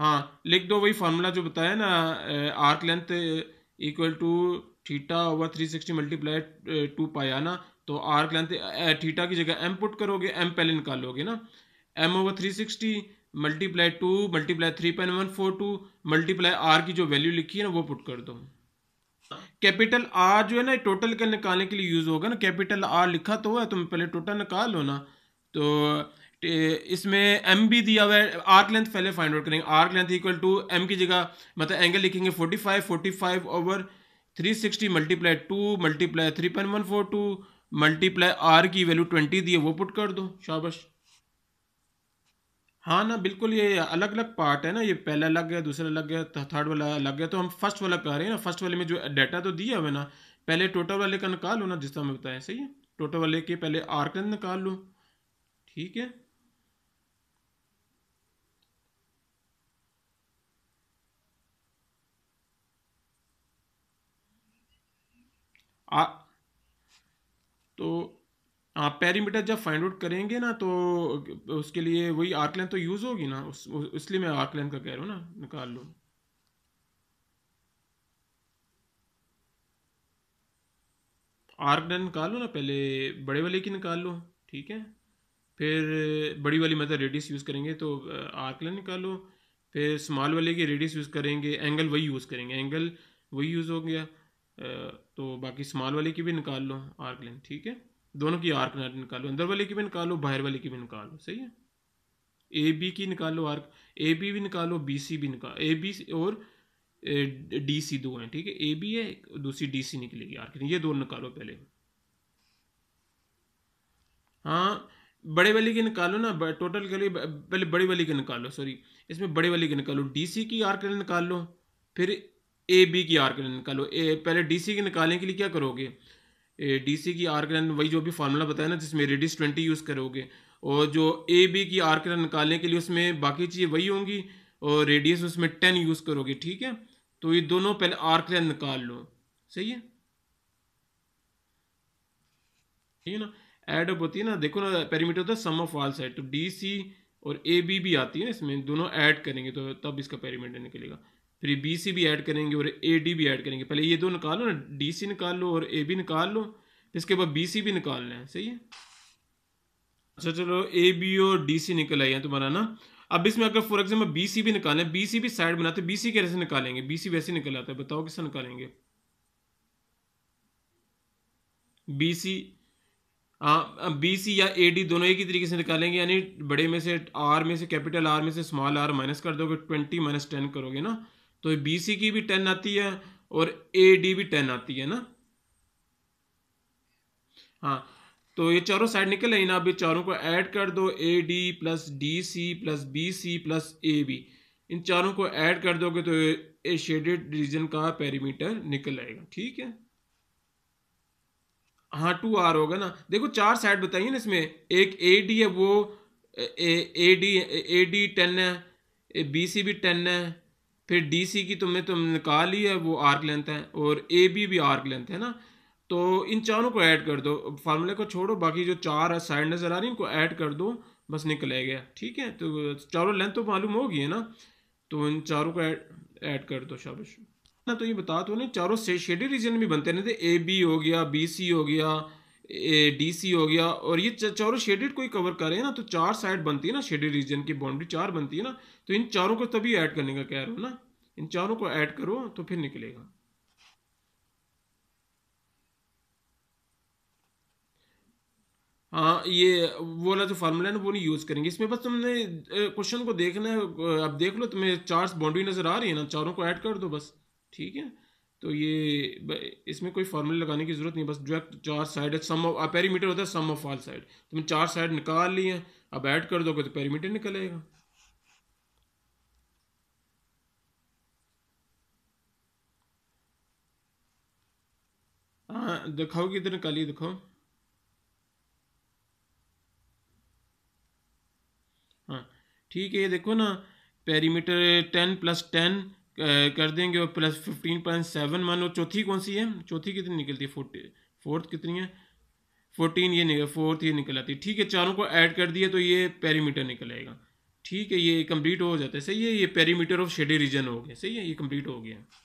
हाँ लिख दो वही फार्मूला जो बताया ना arc length equal to theta over three sixty multiply two pi ना तो आर्क लेंथ थीटा की जगह एम पुट करोगे एम पहले निकालोगे ना M over three sixty multiply two multiply three point one four two multiply R की जो वैल्यू लिखी है ना वो पुट कर दो कैपिटल आर जो है ना टोटल के निकालने के लिए यूज़ होगा ना कैपिटल आर लिखा तो है तुम तो पहले टोटल निकाल लो ना तो इसमें एम भी दिया हुआ है आर्क लेंथ पहले फाइंड आउट करेंगे arc length equal to M की जगह मतलब एंगल लिखेंगे forty five forty five over three sixty multiply two multiply three point one four two multiply R की वैल्यू ट्वेंटी दी है वो पुट कर दो शाबाश हाँ ना बिल्कुल ये अलग अलग पार्ट है ना ये पहला अलग गया दूसरा अलग गया थर्ड वाला अलग गया तो हम फर्स्ट वाला कर रहे हैं ना फर्स्ट वाले में जो डाटा तो दिया हुआ है ना पहले टोटल वाले का निकाल लो ना जिस तरह मैं बताया सही है टोटल वाले के पहले आर्क निकाल लो ठीक है आ तो आप पेरीमीटर जब फाइंड आउट करेंगे ना तो उसके लिए वही आर्क लेंथ तो यूज़ होगी ना उस, इसलिए मैं आर्क लेंथ का कह रहा हूँ ना निकाल लो आर्क लेंथ निकाल लो ना पहले बड़े वाले की निकाल लो ठीक है फिर बड़ी वाली मतलब रेडियस यूज़ करेंगे तो आर्क लेंथ निकाल लो फिर स्मॉल वाले की रेडियस यूज़ करेंगे एंगल वही यूज़ करेंगे एंगल वही यूज़ हो गया तो बाकी स्मॉल वाले की भी निकाल लो आर्क लेंथ ठीक है दोनों की आर्क लेंथ निकालो अंदर वाले की भी निकालो बाहर वाले की भी निकालो सही है ए बी की निकालो आर्क ए बी भी निकालो बी सी भी निकालो ए बी और डी सी दो हैं ठीक है ए बी है दूसरी डी सी निकलेगी आर्क ये दो निकालो पहले हाँ बड़े वाली की निकालो ना टोटल के लिए पहले बड़ी वाली की निकालो सॉरी इसमें बड़े वाली की निकालो डी सी की आर्क निकाल लो फिर ए बी की आर्क लेंथ निकालो ए पहले डी सी की निकालने के लिए क्या करोगे ए डी सी की आर्क लेंथ वही जो भी फार्मूला बताया ना जिसमें रेडियस ट्वेंटी यूज़ करोगे और जो ए बी की आर्क लेंथ निकालने के लिए उसमें बाकी चीज़ें वही होंगी और रेडियस उसमें टेन यूज़ करोगे ठीक है तो ये दोनों पहले आर्क लेंथ निकाल लो सही है ठीक है ना एड अप होती है ना देखो ना पेरीमीटर होता है सम ऑफ ऑल साइड तो डी सी और ए बी भी आती है ना इसमें दोनों ऐड करेंगे तो तब इसका पेरीमीटर निकलेगा फिर ये बी सी भी ऐड करेंगे और ए डी भी ऐड करेंगे पहले ये दो निकालो ना डी सी निकाल लो और ए बी निकाल लो इसके बाद बी सी भी निकालना है सही है अच्छा चलो ए बी और डी सी निकल आई है तुम्हारा ना अब इसमें अगर फॉर एग्जाम्पल बी सी भी निकालें बी सी भी साइड बनाते बी सी कैसे निकालेंगे बी सी वैसे निकल आता है बताओ कैसे निकालेंगे बी सी हाँ बी सी या ए डी दोनों एक ही तरीके से निकालेंगे यानी बड़े में से आर में से कैपिटल आर में से स्मॉल आर माइनस कर दोगे ट्वेंटी माइनस टेन करोगे ना तो बी सी की भी टेन आती है और ए डी भी टेन आती है ना हाँ तो ये चारों साइड निकल आई ना अब चारों को ऐड कर दो A D plus D C plus B C plus A B इन चारों को ऐड कर दोगे तो ए शेडेड रीजन का पेरीमीटर निकल आएगा ठीक है हाँ टू आर होगा ना देखो चार साइड बताइए ना इसमें एक ए डी है वो A D A D ten है बी सी भी टेन है फिर डी सी की तुमने तुम तो निकाल ली है वो आर्क लेंथ है और ए बी भी आर्क लेंथ है ना तो इन चारों को ऐड कर दो फार्मूले को छोड़ो बाकी जो चार है साइड नज़र आ रही इनको ऐड कर दो बस निकल गया ठीक है तो चारों लेंथ तो मालूम होगी है ना तो इन चारों को ऐड कर दो शाबाश ना तो ये बता दो तो ना चारों से शेडी रीजन भी बनते रहते ए बी हो गया बी सी हो गया डी सी हो गया और ये चारों शेडेड को कवर कर रहे हैं ना तो चार साइड बनती है ना शेडेड रीजन की बाउंड्री चार बनती है ना तो इन चारों को तभी ऐड करने का कह रहा हूँ ना इन चारों को ऐड करो तो फिर निकलेगा हाँ ये वाला जो फार्मूला है ना वो नहीं यूज़ करेंगे इसमें बस तुमने क्वेश्चन को देखना है अब देख लो तुम्हें चार बाउंड्री नज़र आ रही है ना चारों को ऐड कर दो बस ठीक है तो ये इसमें कोई फार्मूले लगाने की ज़रूरत नहीं बस जो चार साइड है सम ऑफ पेरीमीटर होता है सम ऑफ ऑल साइड तो मैं चार साइड निकाल ली हैं अब ऐड कर दोगे तो पेरीमीटर निकल आएगा हाँ दिखाओ इधर निकालिए दिखाओ हाँ ठीक है ये देखो ना पेरीमीटर टेन प्लस टेन कर देंगे और plus fifteen point seven one और चौथी कौन सी है चौथी कितनी निकलती है फोर्टी फोर्थ कितनी है फोर्टीन ये निकल फोर्थ ये निकल आती है ठीक है चारों को ऐड कर दिया तो ये पेरीमीटर निकल आएगा ठीक है ये कंप्लीट हो जाता है सही है ये पेरीमीटर ऑफ शेडी रीजन हो गया सही है ये कंप्लीट हो गया